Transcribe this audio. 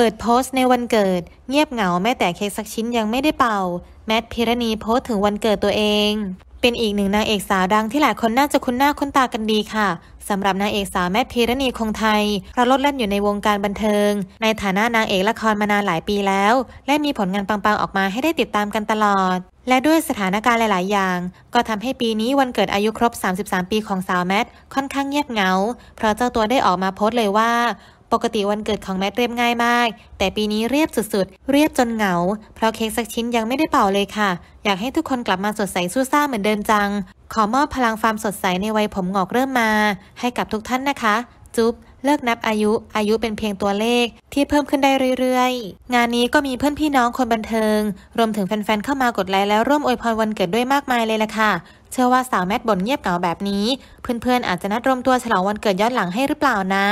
เปิดโพสต์ในวันเกิด เงียบเหงาแม้แต่เค้กสักชิ้นยังไม่ได้เป่า แมทพิรณีโพสต์ถึงวันเกิดตัวเอง เป็นอีกหนึ่งนางเอกสาวดังที่หลายคนน่าจะคุ้นหน้าคุ้นตากันดีค่ะสำหรับนางเอกสาวแมทพีรณีคงไทย เราลดแล่นอยู่ในวงการบันเทิง ในฐานะนางเอกละครมานานหลายปีแล้ว และมีผลงานปัง ๆออกมาให้ได้ติดตามกันตลอด และด้วยสถานการณ์หลายๆ อย่าง ก็ทำให้ปีนี้วันเกิดอายุครบ 33 ปีของสาวแมทค่อนข้างเงียบเหงา เพราะเจ้าตัวได้ออกมาโพสต์เลยว่าปกติวันเกิดของแมทเรียบง่ายมาก แต่ปีนี้เรียบสุดๆ เรียบจนเหงา เพราะเค้กสักชิ้นยังไม่ได้เป่าเลยค่ะ อยากให้ทุกคนกลับมาสดใสสู้ซ่าเหมือนเดิมจัง ขอมอบพลังความสดใสในวัยผมหงอกเริ่มมาให้กับทุกท่านนะคะ จุ๊บ เลิกนับอายุ อายุเป็นเพียงตัวเลข ที่เพิ่มขึ้นได้เรื่อยๆ งานนี้ก็มีเพื่อนพี่น้องคนบันเทิง รวมถึงแฟนๆ เข้ามากดไลค์แล้ว ร่วมอวยพรวันเกิดด้วยมากมายเลยล่ะค่ะ เชื่อว่าสาวแมทบ่นเงียบเหงาแบบนี้ เพื่อนๆ อาจจะนัดรวมตัวฉลองวันเกิดย้อนหลังให้หรือเปล่านะ